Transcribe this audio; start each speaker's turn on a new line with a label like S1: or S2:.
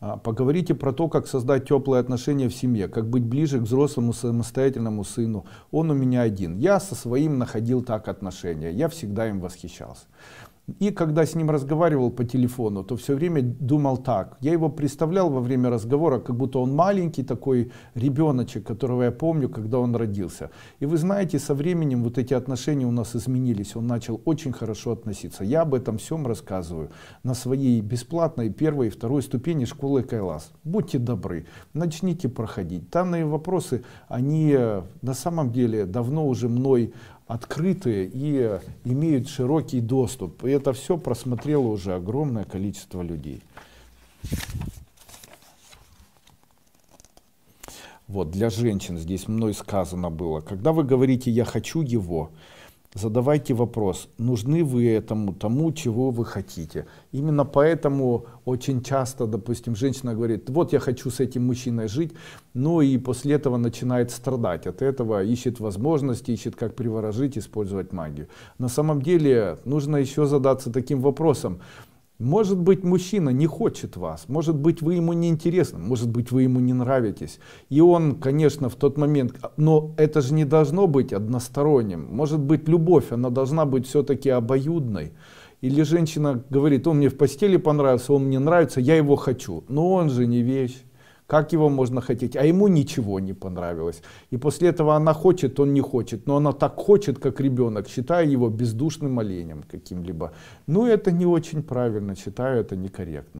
S1: А, поговорите про то, как создать теплые отношения в семье, как быть ближе к взрослому самостоятельному сыну. Он у меня один. Я со своим находил так отношения. Я всегда им восхищался. И когда с ним разговаривал по телефону, то все время думал так. Я его представлял во время разговора, как будто он маленький такой ребеночек, которого я помню, когда он родился. И вы знаете, со временем вот эти отношения у нас изменились. Он начал очень хорошо относиться. Я об этом всем рассказываю на своей бесплатной первой и второй ступени школы Кайлас. Будьте добры, начните проходить. Данные вопросы, они э, на самом деле давно уже мной открытые и имеют широкий доступ. И это все просмотрело уже огромное количество людей. Вот, для женщин здесь мной сказано было, когда вы говорите «я хочу его», Задавайте вопрос, нужны вы этому, тому, чего вы хотите. Именно поэтому очень часто, допустим, женщина говорит, вот я хочу с этим мужчиной жить, но ну и после этого начинает страдать от этого, ищет возможности, ищет как приворожить, использовать магию. На самом деле нужно еще задаться таким вопросом, может быть, мужчина не хочет вас, может быть, вы ему не интересны, может быть, вы ему не нравитесь. И он, конечно, в тот момент, но это же не должно быть односторонним. Может быть, любовь, она должна быть все-таки обоюдной. Или женщина говорит, он мне в постели понравился, он мне нравится, я его хочу. Но он же не вещь. Как его можно хотеть? А ему ничего не понравилось. И после этого она хочет, он не хочет. Но она так хочет, как ребенок, считая его бездушным оленем каким-либо. Ну, это не очень правильно, считаю это некорректно.